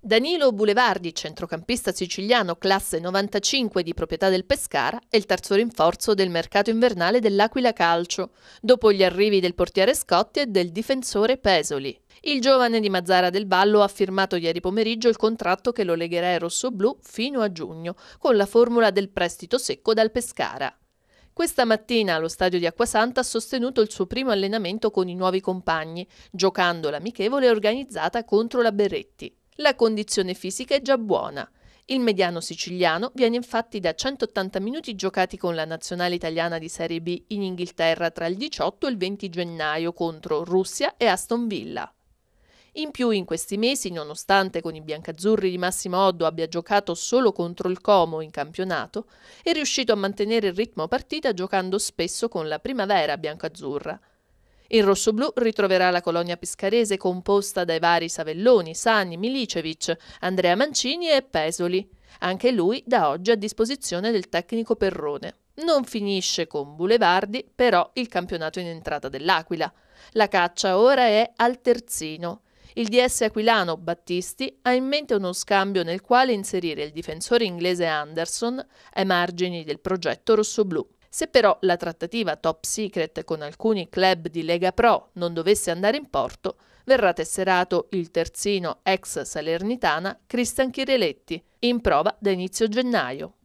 Danilo Bulevardi, centrocampista siciliano classe 95 di proprietà del Pescara, è il terzo rinforzo del mercato invernale dell'Aquila Calcio, dopo gli arrivi del portiere Scotti e del difensore Pesoli. Il giovane di Mazzara del Vallo ha firmato ieri pomeriggio il contratto che lo legherà ai rossoblù fino a giugno, con la formula del prestito secco dal Pescara. Questa mattina allo stadio di Acquasanta ha sostenuto il suo primo allenamento con i nuovi compagni, giocando l'amichevole organizzata contro la Berretti. La condizione fisica è già buona. Il mediano siciliano viene infatti da 180 minuti giocati con la nazionale italiana di Serie B in Inghilterra tra il 18 e il 20 gennaio contro Russia e Aston Villa. In più in questi mesi, nonostante con i biancazzurri di Massimo Oddo abbia giocato solo contro il Como in campionato, è riuscito a mantenere il ritmo partita giocando spesso con la primavera biancazzurra. Il rossoblù ritroverà la colonia piscarese composta dai vari Savelloni, Sani, Milicevic, Andrea Mancini e Pesoli. Anche lui da oggi a disposizione del tecnico Perrone. Non finisce con Bulevardi, però, il campionato in entrata dell'Aquila. La caccia ora è al terzino. Il DS aquilano Battisti ha in mente uno scambio nel quale inserire il difensore inglese Anderson ai margini del progetto rossoblù. Se però la trattativa top secret con alcuni club di Lega Pro non dovesse andare in porto, verrà tesserato il terzino ex salernitana Cristian Chireletti, in prova da inizio gennaio.